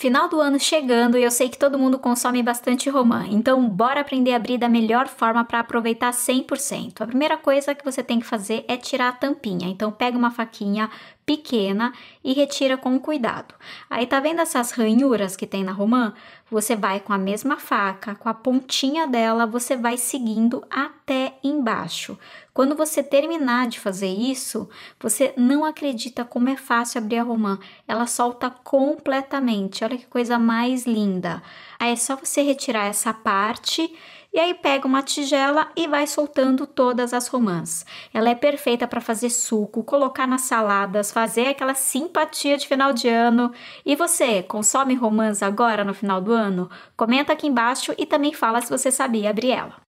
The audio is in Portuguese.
Final do ano chegando e eu sei que todo mundo consome bastante romã, então bora aprender a abrir da melhor forma para aproveitar 100%. A primeira coisa que você tem que fazer é tirar a tampinha, então pega uma faquinha, pequena e retira com cuidado. Aí tá vendo essas ranhuras que tem na romã? Você vai com a mesma faca, com a pontinha dela, você vai seguindo até embaixo. Quando você terminar de fazer isso, você não acredita como é fácil abrir a romã. Ela solta completamente. Olha que coisa mais linda. Aí é só você retirar essa parte e aí pega uma tigela e vai soltando todas as romãs. Ela é perfeita para fazer suco, colocar nas saladas, fazer aquela simpatia de final de ano. E você, consome romãs agora no final do ano? Comenta aqui embaixo e também fala se você sabia abrir ela.